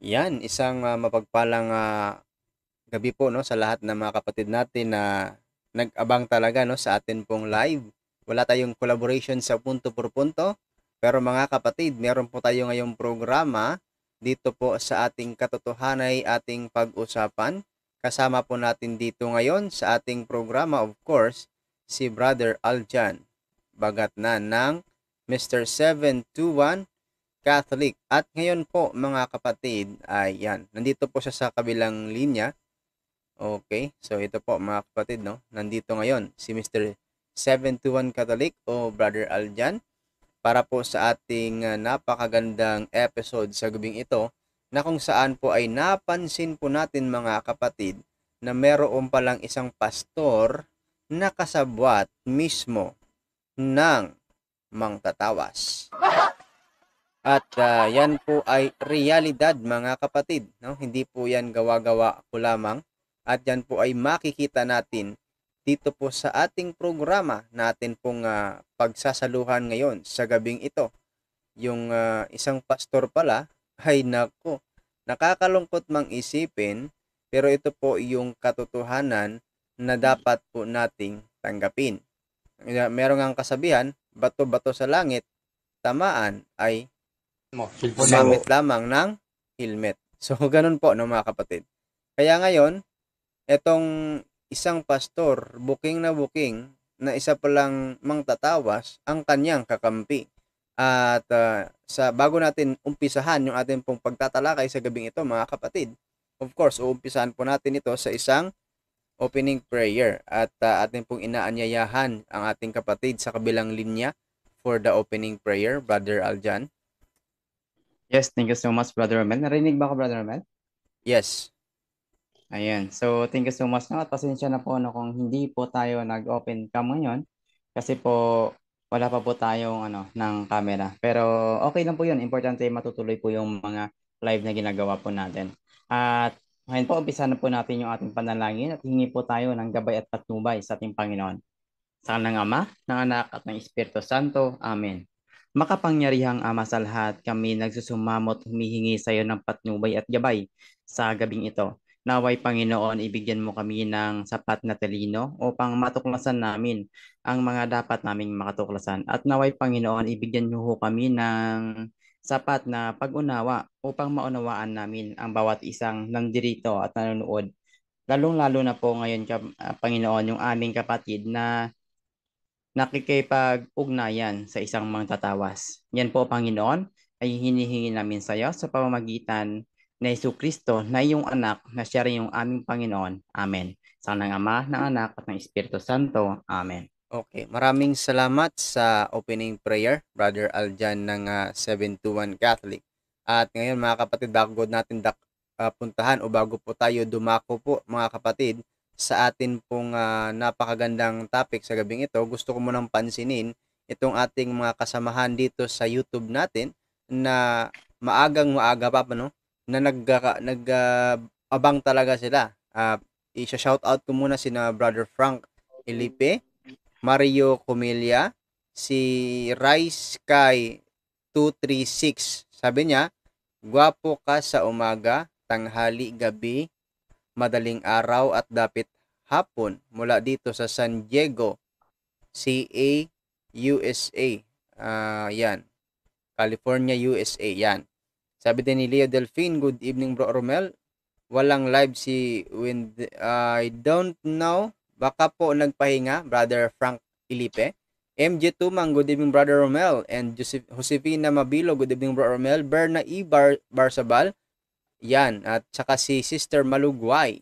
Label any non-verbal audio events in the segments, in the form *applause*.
Yan, isang uh, mapagpalang uh, gabi po no sa lahat ng mga kapatid natin na nag-abang talaga no sa atin pong live. Wala tayong collaboration sa punto por punto, pero mga kapatid, meron po tayo ngayong programa dito po sa ating katotohanay ating pag-usapan. Kasama po natin dito ngayon sa ating programa of course si Brother Aljan Bagatnan ng Mr. 721 Catholic. At ngayon po mga kapatid, ayan, nandito po siya sa kabilang linya. Okay, so ito po mga kapatid, no? nandito ngayon si Mr. 721 Catholic o Brother Aljan para po sa ating ah, napakagandang episode sa gabing ito na kung saan po ay napansin po natin mga kapatid na meron palang isang pastor na kasabwat mismo ng mangtatawas. Ah! At uh, yan po ay realidad mga kapatid. No? Hindi po yan gawa-gawa po lamang. At yan po ay makikita natin dito po sa ating programa natin pong uh, pagsasaluhan ngayon sa gabing ito. Yung uh, isang pastor pala *laughs* ay nako, nakakalungkot mang isipin pero ito po yung katotohanan na dapat po nating tanggapin. Meron ang kasabihan, bato-bato sa langit, tamaan ay mo. Cellphone Gamit lamang ng helmet. So, *laughs* ganun po, no, mga kapatid. Kaya ngayon, etong isang pastor, booking na booking, na isa palang mangtatawas ang kanyang kakampi. At uh, sa bago natin umpisahan yung ating pong pagtatalakay sa gabing ito, mga kapatid, of course, uumpisahan po natin ito sa isang opening prayer at uh, ah, atin pong inaanyayahan ang ating kapatid sa kabilang linya for the opening prayer, Brother Aljan. Yes, thank you so much, Brother Romel. Narinig ba ako, Brother Romel? Yes. Ayan. So, thank you so much na at pasensya na po no, kung hindi po tayo nag-open cam ngayon kasi po wala pa po tayong ano, ng camera. Pero okay lang po yun. Importante matutuloy po yung mga live na ginagawa po natin. At ngayon po, umpisa na po natin yung ating panalangin at hingi po tayo ng gabay at patnubay sa ating Panginoon. Sa ng Ama, ng Anak at ng Espiritu Santo. Amen. Makapangyarihang Ama sa lahat, kami nagsusumamot humihingi sa iyo ng patnubay at gabay sa gabing ito. Naway Panginoon, ibigyan mo kami ng sapat na talino upang matuklasan namin ang mga dapat naming makatuklasan. At naway Panginoon, ibigyan niyo ho kami ng sapat na pag-unawa upang maunawaan namin ang bawat isang nandirito at nanonood. Lalong-lalo na po ngayon, Panginoon, yung aming kapatid na nakikipag-ugnayan sa isang mangtatawas. Yan po, Panginoon, ay hinihingi namin sa iyo sa pamamagitan ni Yesu Kristo na iyong anak na siya rin yung aming Panginoon. Amen. Sa ng Ama, ng Anak, at ng Espiritu Santo. Amen. Okay, maraming salamat sa opening prayer, Brother Aljan ng uh, ah, 721 Catholic. At ngayon mga kapatid, bago natin dak, uh, puntahan o bago po tayo dumako po mga kapatid, sa atin pong uh, napakagandang topic sa gabing ito, gusto ko munang pansinin itong ating mga kasamahan dito sa YouTube natin na maagang maaga pa no na nag uh, uh, talaga sila. Uh, ah, i-shout out ko muna sina Brother Frank Elipe, Mario Comilia, si Rice Kai 236. Sabi niya, guwapo ka sa umaga, tanghali, gabi, madaling araw at dapit hapon mula dito sa San Diego, CA, USA. Uh, ah, yan. California, USA. Yan. Sabi din ni Leo Delphine, good evening bro Romel. Walang live si Wind. I don't know. Baka po nagpahinga, brother Frank Ilipe. MJ Tumang, good evening brother Romel. And Josef- Josefina Mabilo, good evening bro Romel. Berna E. Bar- Barsabal, yan, at saka si Sister Malugway,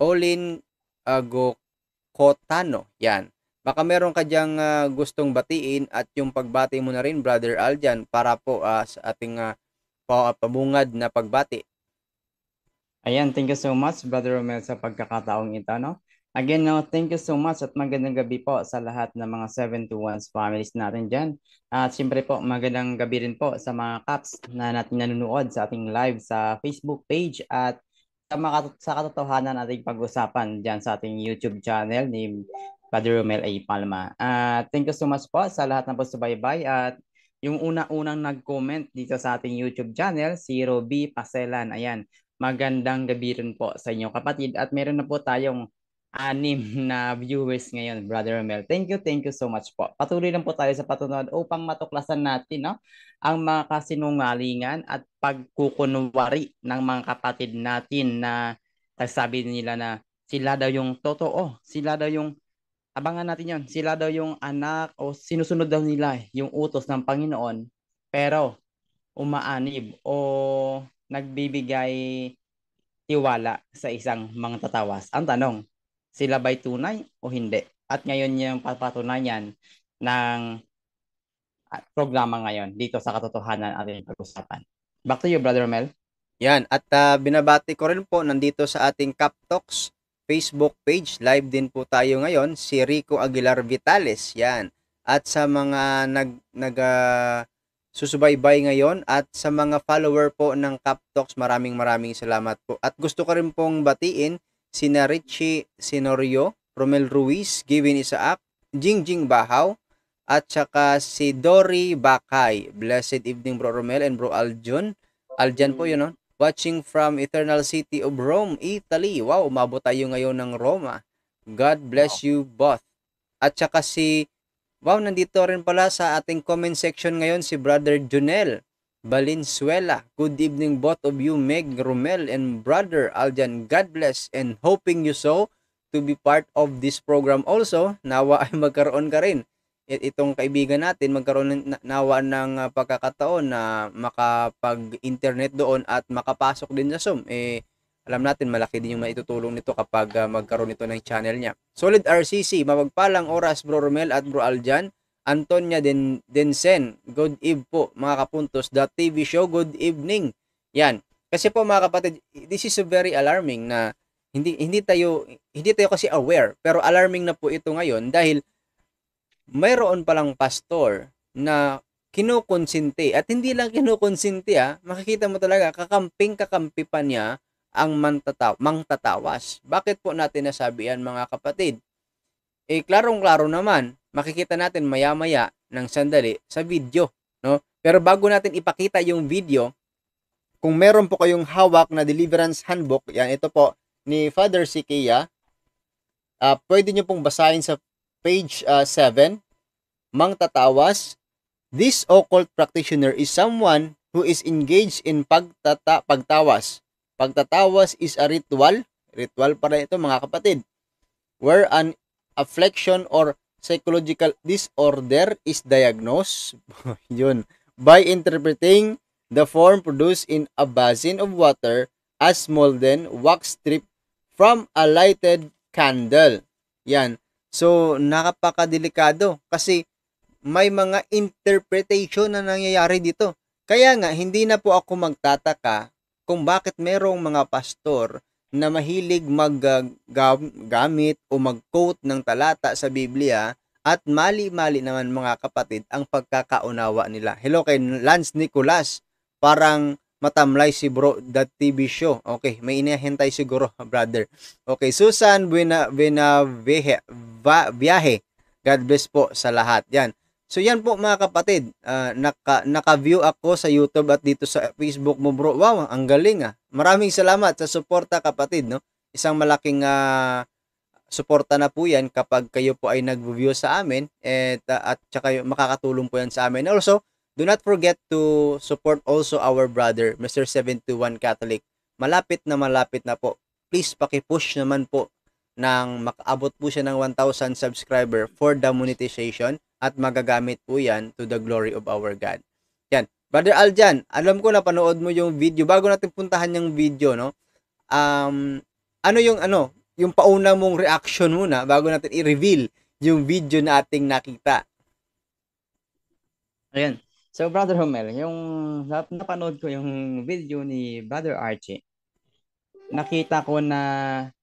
Olin uh, Gokotano. Yan. Baka meron ka diyang uh, ah, gustong batiin at yung pagbati mo na rin, Brother Aljan, para po uh, sa ating uh, pabungad na pagbati. Ayan, thank you so much, Brother Romel, sa pagkakataong ito. No? Again, no, thank you so much at magandang gabi po sa lahat ng mga 721's families natin dyan. At siyempre po, magandang gabi rin po sa mga caps na natin nanonood sa ating live sa Facebook page at sa, mga, sa katotohanan ating pag-usapan dyan sa ating YouTube channel ni Padre Romel A. Palma. At uh, thank you so much po sa lahat ng po subaybay at yung una-unang nag-comment dito sa ating YouTube channel, si Roby Paselan. Ayan, magandang gabi rin po sa inyo kapatid at meron na po tayong anim na viewers ngayon, Brother Romel. Thank you, thank you so much po. Patuloy lang po tayo sa patunod upang matuklasan natin no, ang mga kasinungalingan at pagkukunwari ng mga kapatid natin na sabi nila na sila daw yung totoo, sila daw yung abangan natin yon sila daw yung anak o sinusunod daw nila yung utos ng Panginoon pero umaanib o nagbibigay tiwala sa isang mga tatawas. Ang tanong, sila ba'y tunay o hindi. At ngayon yung papatunayan ng ah, programa ngayon dito sa katotohanan ating pag-usapan. Back to you, Brother Mel. Yan, at uh, binabati ko rin po nandito sa ating Cap Talks Facebook page. Live din po tayo ngayon si Rico Aguilar Vitales. Yan. At sa mga nag nag uh, susubaybay ngayon at sa mga follower po ng Cap Talks, maraming maraming salamat po. At gusto ko rin pong batiin sina Richie Sinorio, Romel Ruiz, Givin Isaac, Jingjing Bahaw, at saka si Dory Bakay. Blessed evening Bro Romel and Bro Aljon. Aljan po yun, no? Watching from Eternal City of Rome, Italy. Wow, umabot tayo ngayon ng Roma. God bless wow. you both. At saka si, wow, nandito rin pala sa ating comment section ngayon si Brother Junel. Valenzuela. Good evening both of you, Meg Romel and brother Aljan. God bless and hoping you so to be part of this program also. Nawa ay magkaroon ka rin. Itong kaibigan natin magkaroon nawa ng ah, pagkakataon na makapag-internet doon at makapasok din sa Zoom. Eh, alam natin malaki din yung maitutulong nito kapag ah, magkaroon ito ng channel niya. Solid RCC, mapagpalang oras bro Romel at bro Aljan. Antonia Den Densen. Good eve po mga kapuntos. The TV show, good evening. Yan. Kasi po mga kapatid, this is a very alarming na hindi hindi tayo hindi tayo kasi aware pero alarming na po ito ngayon dahil mayroon palang pastor na kinukonsinte at hindi lang kinukonsinte ah, makikita mo talaga kakamping kakampi pa niya ang mantataw mangtatawas. Bakit po natin nasabi yan mga kapatid? Eh klarong-klaro naman makikita natin maya-maya ng sandali sa video, no? Pero bago natin ipakita yung video, kung meron po kayong hawak na deliverance handbook, yan ito po ni Father Sikia, uh, ah, pwede nyo pong basahin sa page uh, ah, 7, Mang Tatawas, This occult practitioner is someone who is engaged in pagtata pagtawas. Pagtatawas is a ritual, ritual para ito mga kapatid, where an affliction or psychological disorder is diagnosed *laughs* yun, by interpreting the form produced in a basin of water as molten wax strip from a lighted candle. Yan. So, nakapakadelikado kasi may mga interpretation na nangyayari dito. Kaya nga, hindi na po ako magtataka kung bakit merong mga pastor na mahilig maggamit o mag-quote ng talata sa Biblia at mali-mali naman mga kapatid ang pagkakaunawa nila. Hello kay Lance Nicolas, parang matamlay si bro that TV show. Okay, may inihintay siguro *laughs* brother. Okay, Susan Buena Buena Viahe. God bless po sa lahat. Yan. So yan po mga kapatid, uh, naka, naka-view ako sa YouTube at dito sa Facebook mo bro. Wow, ang galing ah. Maraming salamat sa suporta kapatid, no? Isang malaking uh, suporta na po yan kapag kayo po ay nag-view sa amin at, uh, at saka makakatulong po yan sa amin. Also, do not forget to support also our brother, Mr. 721 Catholic. Malapit na malapit na po. Please paki-push naman po nang makaabot po siya ng 1,000 subscriber for the monetization at magagamit po yan to the glory of our God. Yan. Brother Aljan, alam ko na panood mo yung video. Bago natin puntahan yung video, no? Um, ano yung ano? Yung pauna mong reaction muna bago natin i-reveal yung video na ating nakita. Ayan. So, Brother Homel, yung napanood ko yung video ni Brother Archie, nakita ko na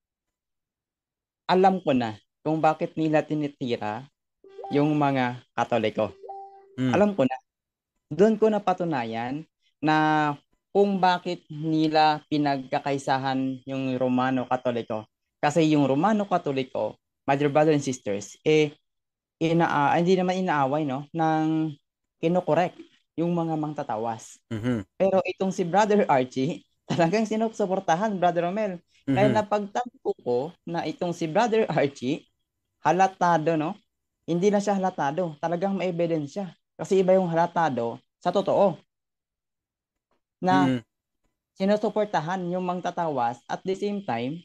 alam ko na kung bakit nila tinitira yung mga Katoliko. Mm. Alam ko na. Doon ko napatunayan na kung bakit nila pinagkakaisahan yung Romano-Katoliko. Kasi yung Romano-Katoliko, mother, dear and sisters, eh, ina uh, ah, hindi naman inaaway, no? Nang kinokorek yung mga mangtatawas. Mm-hmm. Pero itong si Brother Archie, talagang sinusuportahan, Brother Romel. Mm-hmm. Kaya napagtagpo ko na itong si Brother Archie, halatado, no? Hindi na siya halatado. Talagang may evidence siya. Kasi iba yung halatado sa totoo. Na mm-hmm. sinusuportahan yung mangtatawas at the same time,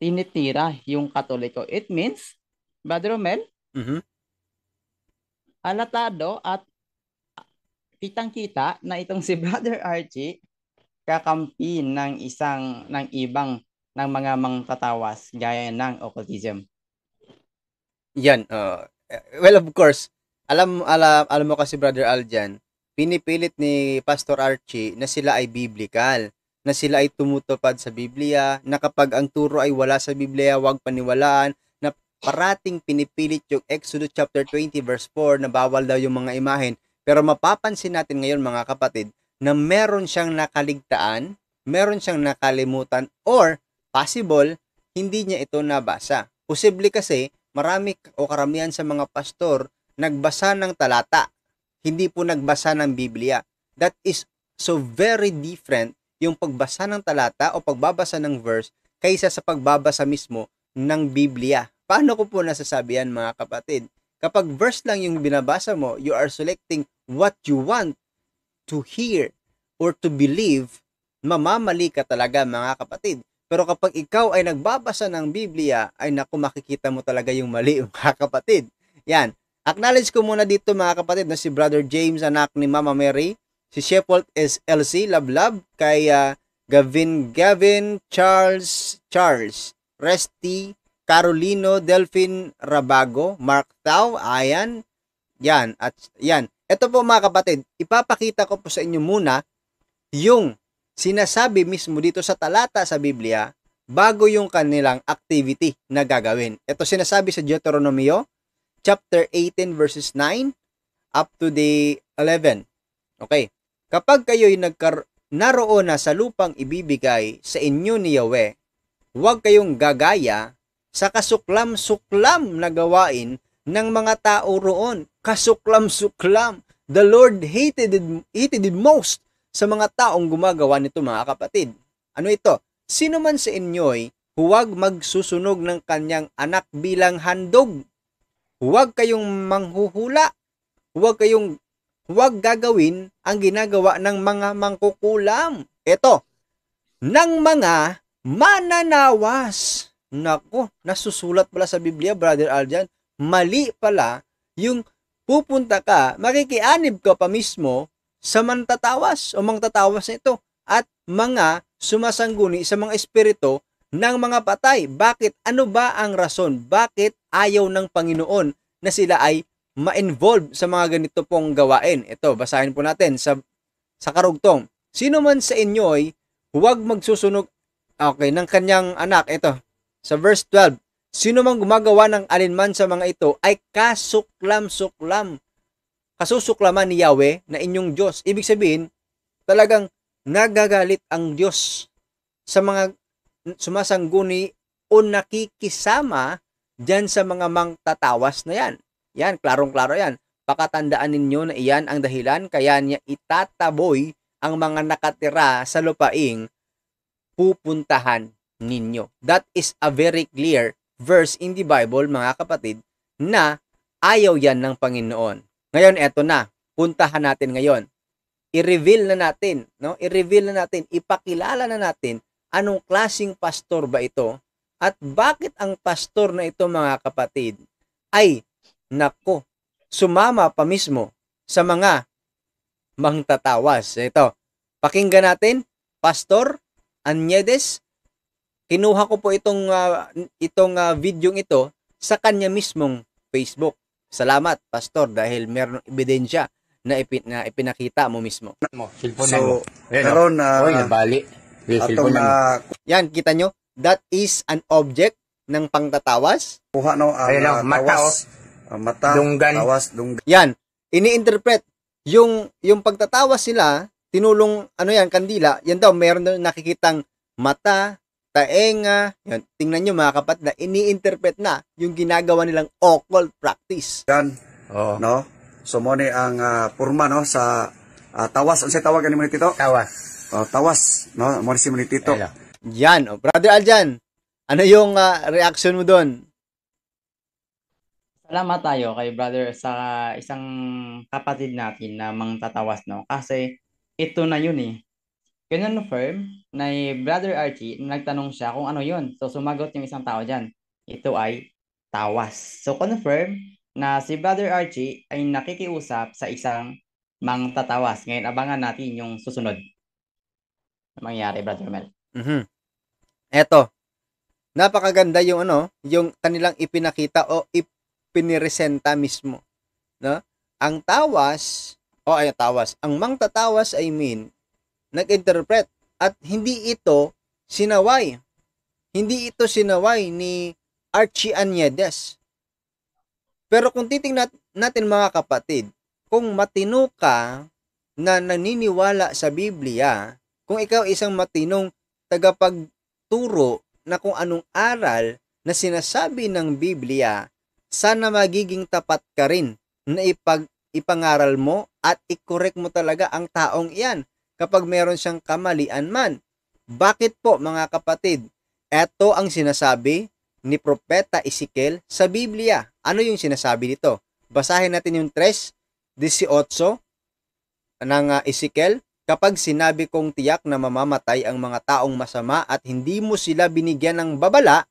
tinitira yung katoliko. It means, Brother Romel, mm-hmm. halatado at kitang-kita na itong si *laughs* Brother Archie kakampi ng isang ng ibang ng mga mangtatawas gaya ng occultism. Yan. Uh, well, of course, alam, alam, alam mo kasi Brother Aljan, pinipilit ni Pastor Archie na sila ay biblical, na sila ay tumutupad sa Biblia, na kapag ang turo ay wala sa Biblia, huwag paniwalaan, na parating pinipilit yung Exodus chapter 20 verse 4 na bawal daw yung mga imahen. Pero mapapansin natin ngayon mga kapatid, na meron siyang nakaligtaan, meron siyang nakalimutan, or possible, hindi niya ito nabasa. Posible kasi, marami o karamihan sa mga pastor nagbasa ng talata, hindi po nagbasa ng Biblia. That is so very different yung pagbasa ng talata o pagbabasa ng verse kaysa sa pagbabasa mismo ng Biblia. Paano ko po nasasabi yan mga kapatid? Kapag verse lang yung binabasa mo, you are selecting what you want to hear or to believe, mamamali ka talaga mga kapatid. Pero kapag ikaw ay nagbabasa ng Biblia, ay naku makikita mo talaga yung mali *laughs* mga kapatid. Yan. Acknowledge ko muna dito mga kapatid na si Brother James, anak ni Mama Mary, si Sheffield SLC, Love Love, kay uh, Gavin Gavin, Charles Charles, Resty, Carolino, Delphine Rabago, Mark Tau, ayan, yan, at yan. Ito po mga kapatid, ipapakita ko po sa inyo muna yung sinasabi mismo dito sa talata sa Biblia bago yung kanilang activity na gagawin. Ito sinasabi sa Deuteronomy chapter 18 verses 9 up to the 11. Okay. Kapag kayo'y nagkar- naroon na sa lupang ibibigay sa inyo ni Yahweh, huwag kayong gagaya sa kasuklam-suklam na gawain ng mga tao roon. Kasuklam-suklam. The Lord hated it, hated it most sa mga taong gumagawa nito mga kapatid. Ano ito? Sino man sa inyo'y huwag magsusunog ng kanyang anak bilang handog. Huwag kayong manghuhula. Huwag kayong huwag gagawin ang ginagawa ng mga mangkukulam. Ito, ng mga mananawas. Nako, nasusulat pala sa Biblia, Brother Aljan mali pala yung pupunta ka, makikianib ka pa mismo sa mantatawas o mangtatawas nito at mga sumasangguni sa mga espiritu ng mga patay. Bakit? Ano ba ang rason? Bakit ayaw ng Panginoon na sila ay ma-involve sa mga ganito pong gawain? Ito, basahin po natin sa, sa karugtong. Sino man sa inyo ay huwag magsusunog okay, ng kanyang anak. Ito, sa verse 12. Sino mang gumagawa ng alinman sa mga ito ay kasuklam-suklam. Kasusuklaman ni Yahweh na inyong Diyos. Ibig sabihin, talagang nagagalit ang Diyos sa mga sumasangguni o nakikisama dyan sa mga mangtatawas na yan. Yan, klarong-klaro yan. Pakatandaan ninyo na iyan ang dahilan kaya niya itataboy ang mga nakatira sa lupaing pupuntahan ninyo. That is a very clear verse in the Bible, mga kapatid, na ayaw yan ng Panginoon. Ngayon, eto na. Puntahan natin ngayon. I-reveal na natin, no? I-reveal na natin, ipakilala na natin anong klasing pastor ba ito at bakit ang pastor na ito, mga kapatid, ay nako, sumama pa mismo sa mga mangtatawas. Ito, pakinggan natin, Pastor Anyedes Kinuha ko po itong uh, itong uh, ah, video ito sa kanya mismong Facebook. Salamat, pastor, dahil meron ebidensya na, ipin, na ipinakita mo mismo. Mo, oh. cellphone so, mo. Karon na uh, Oy, nabali. Yes, atong, uh, yan, kita nyo? That is an object ng pangtatawas. Kuha no, uh, ah, Ayun, uh, oh, mata, tawas, oh. uh, mata, dunggan. tawas, dunggan. Yan, iniinterpret. yung yung pagtatawas sila, tinulong ano yan, kandila, yan daw meron nakikitang mata, taenga. Yun, tingnan nyo mga kapat na iniinterpret na yung ginagawa nilang occult practice. Yan, oh. no? So mo ni ang uh, purma no sa uh, tawas ang sa tawag ano ni Tito? Tawas. Oh, tawas no mo si Tito. Ayla. Yan, oh, brother Aljan. Ano yung uh, ah, reaction mo doon? Salamat tayo kay brother sa isang kapatid natin na mang tatawas no kasi ito na yun eh ganun firm na Brother Archie, nagtanong siya kung ano yun. So, sumagot yung isang tao dyan. Ito ay tawas. So, confirm na si Brother Archie ay nakikiusap sa isang mang tatawas. Ngayon, abangan natin yung susunod na mangyari, Brother Mel. Mm-hmm. Eto, napakaganda yung ano, yung kanilang ipinakita o ipiniresenta mismo. No? Ang tawas, o oh, ay tawas, ang mang tatawas ay I mean, nag-interpret at hindi ito sinaway. Hindi ito sinaway ni Archie Anyedes. Pero kung titingnan natin mga kapatid, kung matino ka na naniniwala sa Biblia, kung ikaw isang matinong tagapagturo na kung anong aral na sinasabi ng Biblia, sana magiging tapat ka rin na ipag ipangaral mo at i-correct mo talaga ang taong iyan kapag meron siyang kamalian man. Bakit po mga kapatid? Ito ang sinasabi ni Propeta Ezekiel sa Biblia. Ano yung sinasabi dito? Basahin natin yung 3.18 ng ah, Ezekiel. Kapag sinabi kong tiyak na mamamatay ang mga taong masama at hindi mo sila binigyan ng babala,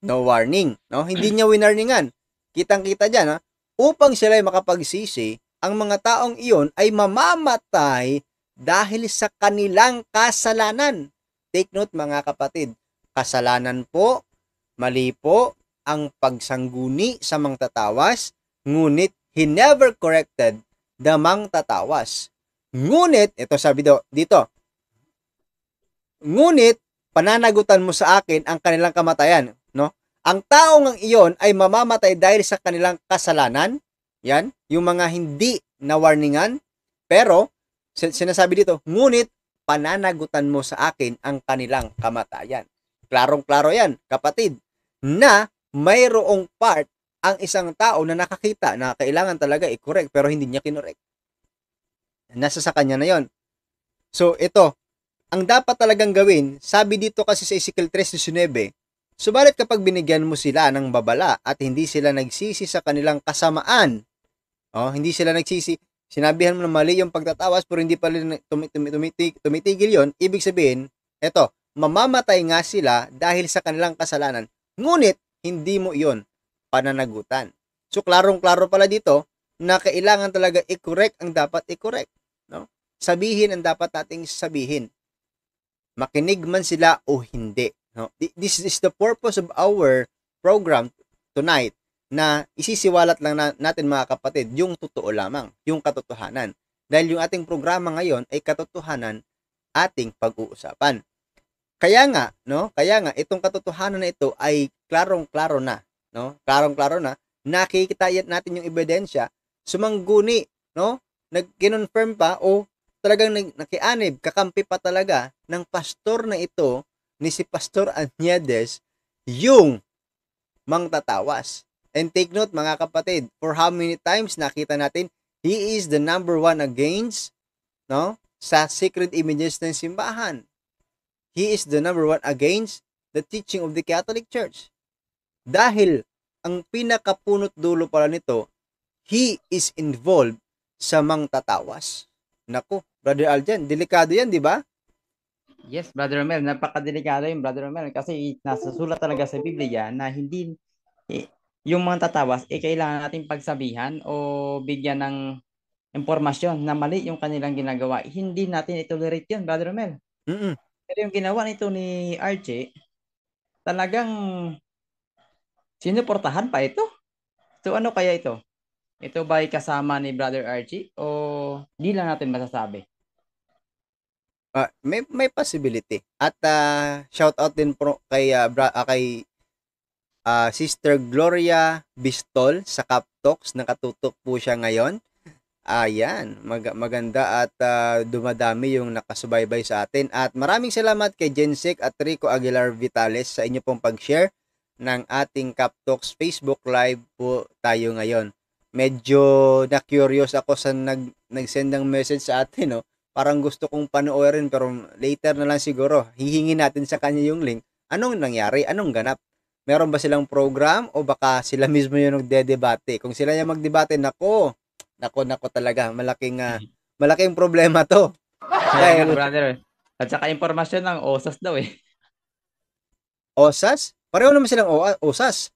no warning. No? Hindi niya winarningan. Kitang-kita dyan. Ha? Upang sila ay makapagsisi, ang mga taong iyon ay mamamatay dahil sa kanilang kasalanan. Take note mga kapatid, kasalanan po, mali po, ang pagsangguni sa mangtatawas, ngunit he never corrected the mangtatawas. Ngunit, ito sabi do, dito, ngunit pananagutan mo sa akin ang kanilang kamatayan, no? Ang taong ang iyon ay mamamatay dahil sa kanilang kasalanan, yan, yung mga hindi na warningan, pero Sinasabi dito, ngunit pananagutan mo sa akin ang kanilang kamatayan. Klarong-klaro yan, kapatid, na mayroong part ang isang tao na nakakita na kailangan talaga i-correct pero hindi niya kinorek. Nasa sa kanya na yon. So, ito, ang dapat talagang gawin, sabi dito kasi sa Ezekiel 3.19, Subalit kapag binigyan mo sila ng babala at hindi sila nagsisi sa kanilang kasamaan, oh, hindi sila nagsisi, sinabihan mo na mali yung pagtatawas pero hindi pa rin tumitig, tumitigil yon, ibig sabihin, eto, mamamatay nga sila dahil sa kanilang kasalanan. Ngunit, hindi mo yon pananagutan. So, klarong-klaro pala dito na kailangan talaga i-correct ang dapat i-correct. No? Sabihin ang dapat nating sabihin. Makinig man sila o hindi. No? This is the purpose of our program tonight na isisiwalat lang na, natin mga kapatid yung totoo lamang, yung katotohanan. Dahil yung ating programa ngayon ay katotohanan ating pag-uusapan. Kaya nga, no? Kaya nga itong katotohanan na ito ay klarong-klaro na, no? Klarong-klaro na nakikita natin yung ebidensya, sumangguni, no? Nag-confirm pa o talagang nag nakianib, kakampi pa talaga ng pastor na ito ni si Pastor Anyades yung mangtatawas. And take note mga kapatid, for how many times nakita natin, He is the number one against no, sa secret images ng simbahan. He is the number one against the teaching of the Catholic Church. Dahil ang pinakapunot dulo pala nito, he is involved sa mangtatawas. Nako, Brother Aljan, delikado yan, di ba? Yes, Brother Romel, napakadelikado yung Brother Romel kasi nasa sulat talaga sa Biblia na hindi eh, yung mga tatawas, eh kailangan natin pagsabihan o bigyan ng impormasyon na mali yung kanilang ginagawa. Hindi natin itolerate yun, Brother Mel. Mm-mm. Pero yung ginawa nito ni Archie, talagang sinuportahan pa ito. So ano kaya ito? Ito ba kasama ni Brother Archie o di lang natin masasabi? Uh, may may possibility. At uh, shout out din pro kay uh, bra, uh, kay uh, Sister Gloria Bistol sa Cap Talks. Nakatutok po siya ngayon. Ayan, mag- maganda at uh, dumadami yung nakasubaybay sa atin. At maraming salamat kay Jensek at Rico Aguilar Vitales sa inyo pong pag-share ng ating Cap Talks Facebook Live po tayo ngayon. Medyo na-curious ako sa nag nag-send ng message sa atin, no? Parang gusto kong panoorin pero later na lang siguro. Hihingi natin sa kanya yung link. Anong nangyari? Anong ganap? meron ba silang program o baka sila *laughs* mismo yung nagde-debate. Kung sila yung magdebate, nako, nako, nako talaga, malaking, uh, malaking problema to. Kaya, brother, at saka impormasyon ng OSAS daw eh. OSAS? Pareho naman silang o- OSAS.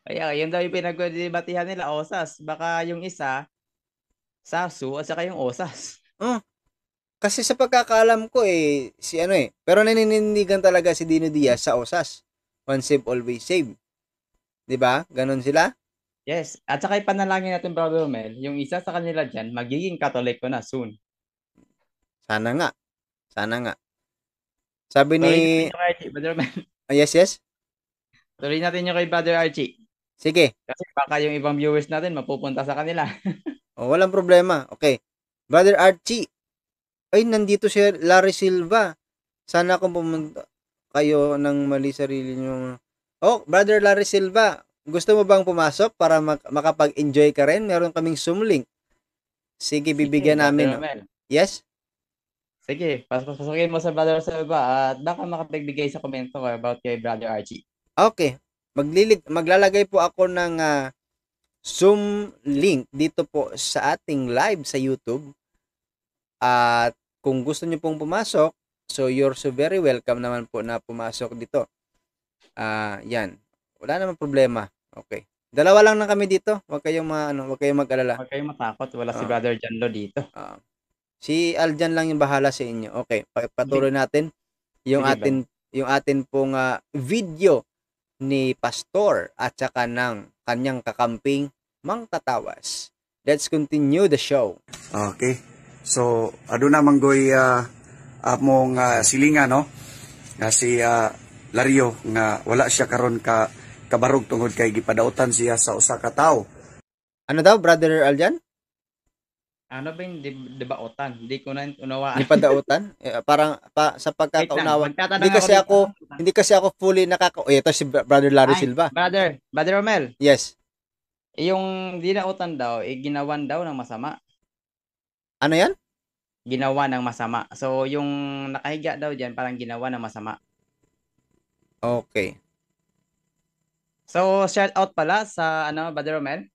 Kaya yun daw yung pinag-debatehan nila, OSAS. Baka yung isa, SASU, at saka yung OSAS. Oh, hmm. kasi sa pagkakaalam ko eh, si ano eh, pero naninindigan talaga si Dino Diaz sa OSAS once save, always save. 'Di ba? Ganon sila. Yes. At saka ipanalangin natin, Brother Romel, yung isa sa kanila dyan, magiging katoliko na soon. Sana nga. Sana nga. Sabi Sorry ni... Archie, Brother Romel. Oh, *laughs* yes, yes? Tuloy natin yung kay Brother Archie. Sige. Kasi baka yung ibang viewers natin mapupunta sa kanila. *laughs* oh, walang problema. Okay. Brother Archie. Ay, nandito si Larry Silva. Sana kung pumunta, kayo ng mali sarili nyo. Oh, Brother Larry Silva, gusto mo bang pumasok para mak- makapag-enjoy ka rin? Meron kaming Zoom link. Sige, bibigyan Sige, namin. Oh. Yes? Sige, pas pasakin mo sa Brother Silva at baka makapagbigay sa komento about kay Brother Archie. Okay. Maglilig maglalagay po ako ng uh, Zoom link dito po sa ating live sa YouTube. At kung gusto niyo pong pumasok, So you're so very welcome naman po na pumasok dito. Ah, uh, 'yan. Wala naman problema. Okay. Dalawa lang na kami dito. Huwag kayong ma ano, huwag kayong mag-alala. Huwag kayong matakot, wala uh, si ah. Brother Janlo dito. Uh, si Aljan lang yung bahala sa inyo. Okay, patuloy natin yung atin yung atin pong uh, video ni pastor at saka ng kanyang kakamping Mang Tatawas. Let's continue the show. Okay. So, aduna manggoy uh, among uh, silinga no nga si uh, Lario nga wala siya karon ka kabarog tungod kay gipadautan siya sa usa ka tawo. Ano daw brother Aljan? Ano ba yung debautan? Di, di ko na unawaan. Gipadautan? *laughs* eh, parang pa, sa pagkakaunawa. Hindi kasi ako, ako hindi kasi ako fully nakaka oh, ito si brother Larry Ay, Silva. Brother, brother Romel. Yes. Yung na dinautan daw, eh, ginawan daw ng masama. Ano yan? ginawa ng masama. So, yung nakahiga daw dyan, parang ginawa ng masama. Okay. So, shout out pala sa, ano, Brother Romel.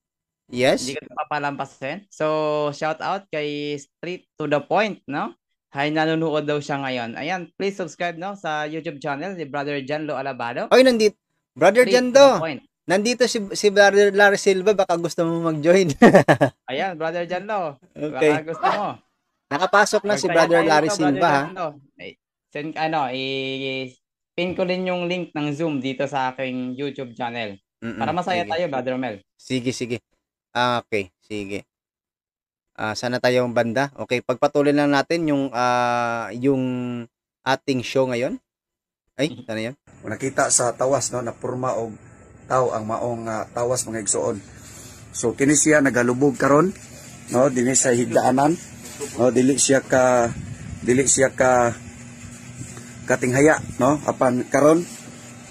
Yes. Hindi ko papalampasin. So, shout out kay Street to the Point, no? Hay nanonood daw siya ngayon. Ayan, please subscribe no sa YouTube channel ni Brother Jan Lo Alabado. Ay, nandito. Brother Jan do. Nandito si si Brother Larry Silva baka gusto mo mag-join. *laughs* Ayan, Brother Jan Lo. Okay. Baka gusto mo. Nakapasok na si Brother Larry to, Silva, ha? Ano, send, ano, i-pin ko rin yung link ng Zoom dito sa aking YouTube channel. Mm-mm, para masaya sige. tayo, Brother Mel. Sige, sige. Ah, okay, sige. Ah, sana tayo ang banda. Okay, pagpatuloy na natin yung ah, yung ating show ngayon. Ay, mm-hmm. sana yan. Kung nakita sa tawas no na purma og tao ang maong ah, tawas mga igsoon. So kinisiya, nagalubog karon no dinhi sa higdaanan no oh, dili siya ka dili siya ka katinghaya no apan karon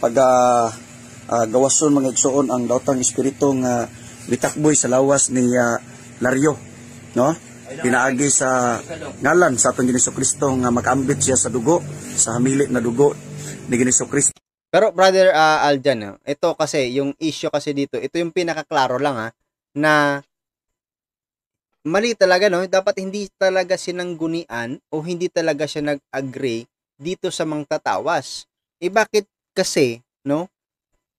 pag uh, uh, gawason mga igsuon ang daotang espiritu nga uh, bitakboy sa lawas ni uh, Lario no pinaagi sa ngalan sa atong Giniso Kristo nga magambit siya sa dugo sa hamili na dugo ni Giniso Kristo pero brother uh, Aljan, ito kasi yung issue kasi dito, ito yung pinakaklaro lang ha na mali talaga no dapat hindi talaga sinanggunian o hindi talaga siya nag-agree dito sa mangtatawas eh bakit kasi no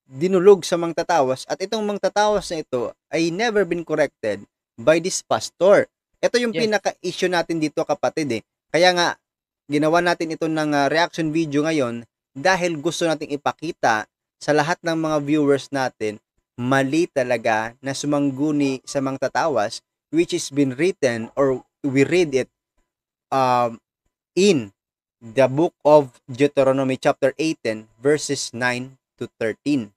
dinulog sa mangtatawas at itong mangtatawas na ito ay never been corrected by this pastor ito yung yes. pinaka-issue natin dito kapatid eh kaya nga ginawa natin ito ng uh, reaction video ngayon dahil gusto nating ipakita sa lahat ng mga viewers natin mali talaga na sumangguni sa mangtatawas which is been written or we read it um, in the book of Deuteronomy chapter 18 verses 9 to 13.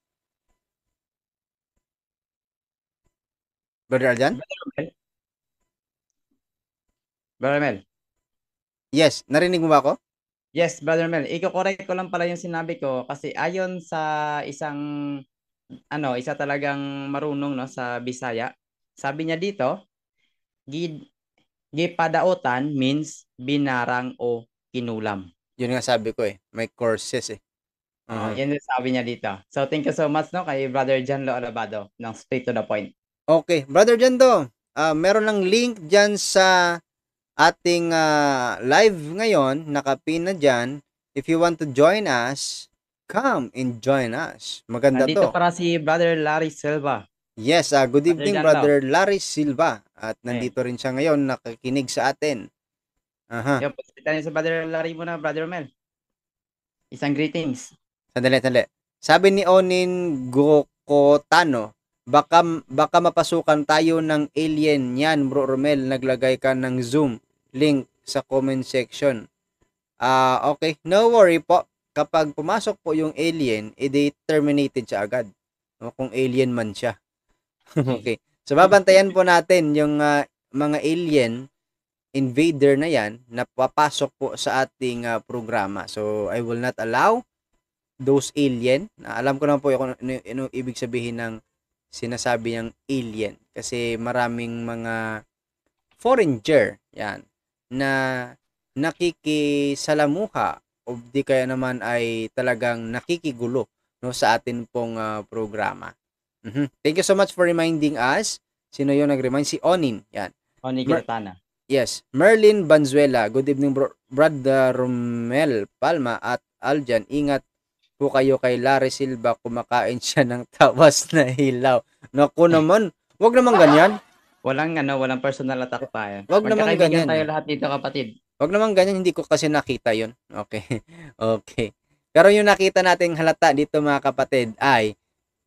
Brother Aljan? Brother Mel. Yes, narinig mo ba ako? Yes, Brother Mel. Iko-correct ko lang pala yung sinabi ko kasi ayon sa isang ano, isa talagang marunong no sa Bisaya. Sabi niya dito, gipadaotan means binarang o kinulam. Yun nga sabi ko eh, may courses eh. Uh-huh. Uh, yun yung sabi niya dito. So thank you so much no kay Brother John Lo Alabado ng Straight to the Point. Okay, Brother John do, uh, meron ng link dyan sa ating uh, live ngayon, nakapin na dyan. If you want to join us, come and join us. Maganda Nandito to. Nandito para si Brother Larry Silva. Yes, uh, good evening Brother Larry Silva at nandito rin siya ngayon nakikinig sa atin. Aha. Yo, pakita niyo sa Brother Larry muna, Brother Mel. Isang greetings. Sandali, sandali. Sabi ni Onin Gokotano, baka, baka mapasukan tayo ng alien yan, Bro Romel. Naglagay ka ng Zoom link sa comment section. Ah, uh, okay. No worry po. Kapag pumasok po yung alien, edi terminated siya agad. No, kung alien man siya. *laughs* okay. So babantayan po natin yung uh, mga alien invader na yan na papasok po sa ating uh, programa. So I will not allow those alien. Uh, alam ko naman po yung, ano, ano ibig sabihin ng sinasabi ng alien kasi maraming mga foreigner yan na nakikisalamuha o di kaya naman ay talagang nakikigulo no sa atin pong uh, programa. Mm-hmm. Thank you so much for reminding us. Sino yung nag-remind? Si Onin. Yan. Onin Quintana. Mer- yes. Merlin Banzuela. Good evening, bro- Brad uh, Romel Palma at Aljan. Ingat po kayo kay Larry Silva. Kumakain siya ng tawas na hilaw. Naku naman. Wag naman ganyan. Walang ano, walang personal attack pa. Eh. Wag naman ganyan. tayo lahat dito, kapatid. Wag naman ganyan, hindi ko kasi nakita 'yon. Okay. *laughs* okay. Pero yung nakita nating halata dito mga kapatid ay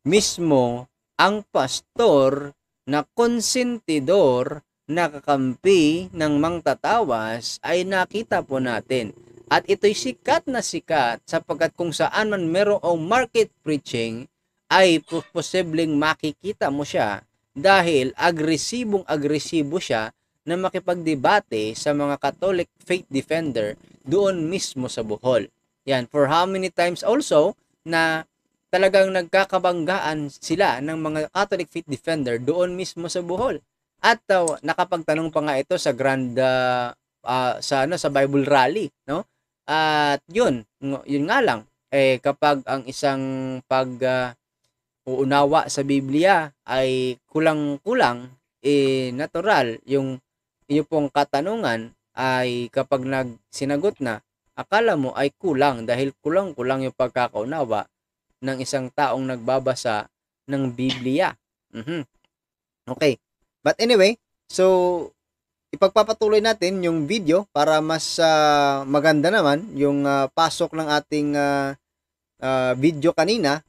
mismo ang pastor na konsentidor na kakampi ng mangtatawas ay nakita po natin. At ito'y sikat na sikat sapagkat kung saan man merong market preaching ay posibleng makikita mo siya dahil agresibong agresibo siya na makipagdebate sa mga Catholic faith defender doon mismo sa Bohol. Yan, for how many times also na talagang nagkakabanggaan sila ng mga Catholic faith defender doon mismo sa Bohol. At uh, nakapagtanong pa nga ito sa Grand uh, uh, sa ano sa Bible Rally, no? At yun, yun nga lang eh kapag ang isang pag uh, uunawa sa Biblia ay kulang-kulang eh natural yung iyo pong katanungan ay kapag nagsinagot na akala mo ay kulang dahil kulang-kulang yung pagkakaunawa ng isang taong nagbabasa ng Biblia. Mm-hmm. Okay. But anyway, so ipagpapatuloy natin yung video para mas uh, maganda naman yung uh, pasok ng ating uh, uh, video kanina.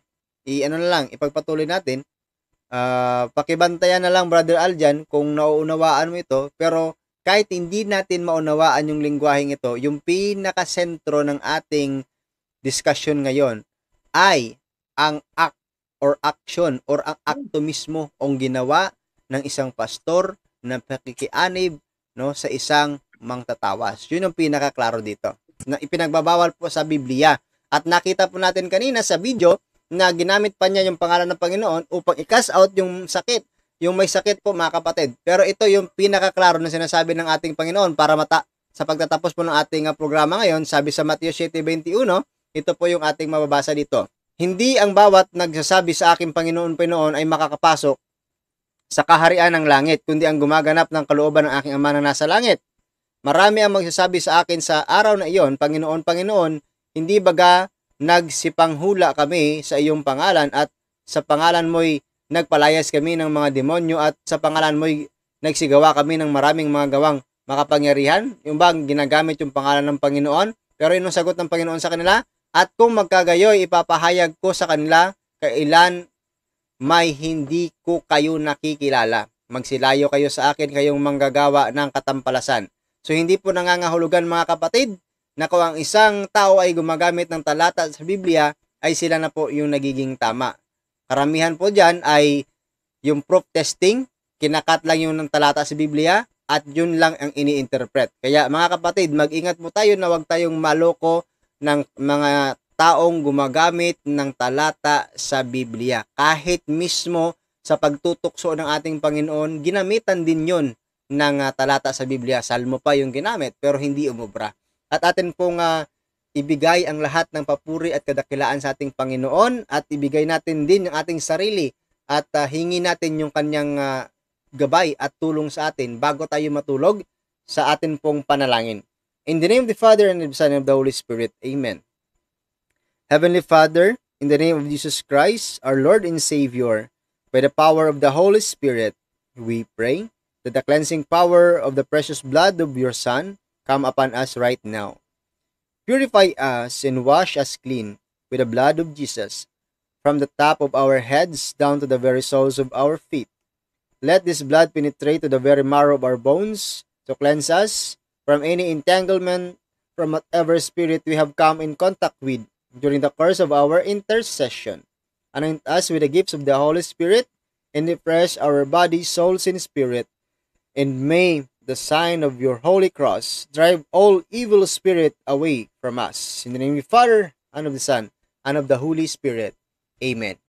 I-ano na lang, ipagpatuloy natin. Uh, pakibantayan na lang Brother Aljan kung nauunawaan mo ito. Pero kahit hindi natin maunawaan yung lingwaheng ito, yung pinakasentro ng ating discussion ngayon ay ang act or action or ang hmm. akto mismo ang ginawa ng isang pastor na pakikianib no sa isang mangtatawas. Yun ang pinakaklaro dito. Na ipinagbabawal po sa Biblia. At nakita po natin kanina sa video na ginamit pa niya yung pangalan ng Panginoon upang i-cast out yung sakit. Yung may sakit po mga kapatid. Pero ito yung pinakaklaro na sinasabi ng ating Panginoon para mata sa pagtatapos po ng ating ah, programa ngayon, sabi sa Matthew 7.21, ito po yung ating mababasa dito. Hindi ang bawat nagsasabi sa aking Panginoon Pinoon ay makakapasok sa kaharian ng langit, kundi ang gumaganap ng kalooban ng aking Ama na nasa langit. Marami ang magsasabi sa akin sa araw na iyon, Panginoon, Panginoon, hindi baga nagsipanghula kami sa iyong pangalan at sa pangalan mo'y nagpalayas kami ng mga demonyo at sa pangalan mo'y nagsigawa kami ng maraming mga gawang makapangyarihan. Yung bang ginagamit yung pangalan ng Panginoon? Pero yun ang sagot ng Panginoon sa kanila, at kung magkagayoy, ipapahayag ko sa kanila kailan may hindi ko kayo nakikilala. Magsilayo kayo sa akin kayong manggagawa ng katampalasan. So hindi po nangangahulugan mga kapatid na kung ang isang tao ay gumagamit ng talata sa Biblia ay sila na po yung nagiging tama. Karamihan po dyan ay yung proof testing, kinakat lang yung ng talata sa Biblia at yun lang ang iniinterpret. Kaya mga kapatid, mag-ingat mo tayo na huwag tayong maloko ng mga taong gumagamit ng talata sa Biblia. Kahit mismo sa pagtutukso ng ating Panginoon, ginamitan din yon ng uh, talata sa Biblia. Salmo pa yung ginamit pero hindi umubra. At atin pong uh, ibigay ang lahat ng papuri at kadakilaan sa ating Panginoon at ibigay natin din yung ating sarili at uh, hingi natin yung kanyang uh, gabay at tulong sa atin bago tayo matulog sa atin pong panalangin. In the name of the Father, and of the Son, and of the Holy Spirit. Amen. Heavenly Father, in the name of Jesus Christ, our Lord and Savior, by the power of the Holy Spirit, we pray that the cleansing power of the precious blood of your Son come upon us right now. Purify us and wash us clean with the blood of Jesus, from the top of our heads down to the very soles of our feet. Let this blood penetrate to the very marrow of our bones to cleanse us from any entanglement, from whatever spirit we have come in contact with during the course of our intercession. Anoint us with the gifts of the Holy Spirit and refresh our body, souls, and spirit. And may the sign of your holy cross drive all evil spirit away from us. In the name of the Father, and of the Son, and of the Holy Spirit. Amen.